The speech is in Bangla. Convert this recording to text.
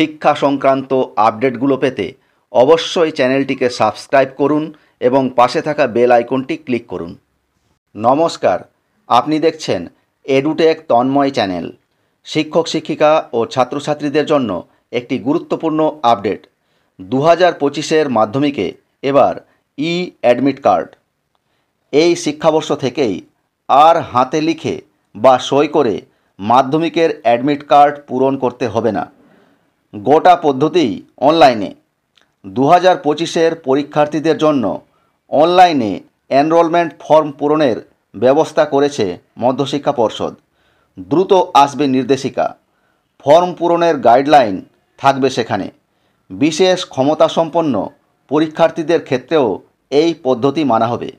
শিক্ষা সংক্রান্ত আপডেটগুলো পেতে অবশ্যই চ্যানেলটিকে সাবস্ক্রাইব করুন এবং পাশে থাকা বেল আইকনটি ক্লিক করুন নমস্কার আপনি দেখছেন এডুটেক তন্ময় চ্যানেল শিক্ষক শিক্ষিকা ও ছাত্রছাত্রীদের জন্য একটি গুরুত্বপূর্ণ আপডেট দু হাজার পঁচিশের মাধ্যমিকে এবার ই অ্যাডমিট কার্ড এই শিক্ষাবর্ষ থেকেই আর হাতে লিখে বা সই করে মাধ্যমিকের অ্যাডমিট কার্ড পূরণ করতে হবে না গোটা পদ্ধতি অনলাইনে দু হাজার পঁচিশের পরীক্ষার্থীদের জন্য অনলাইনে এনরোলমেন্ট ফর্ম পূরণের ব্যবস্থা করেছে মধ্যশিক্ষা পর্ষদ দ্রুত আসবে নির্দেশিকা ফর্ম পূরণের গাইডলাইন থাকবে সেখানে বিশেষ ক্ষমতাসম্পন্ন পরীক্ষার্থীদের ক্ষেত্রেও এই পদ্ধতি মানা হবে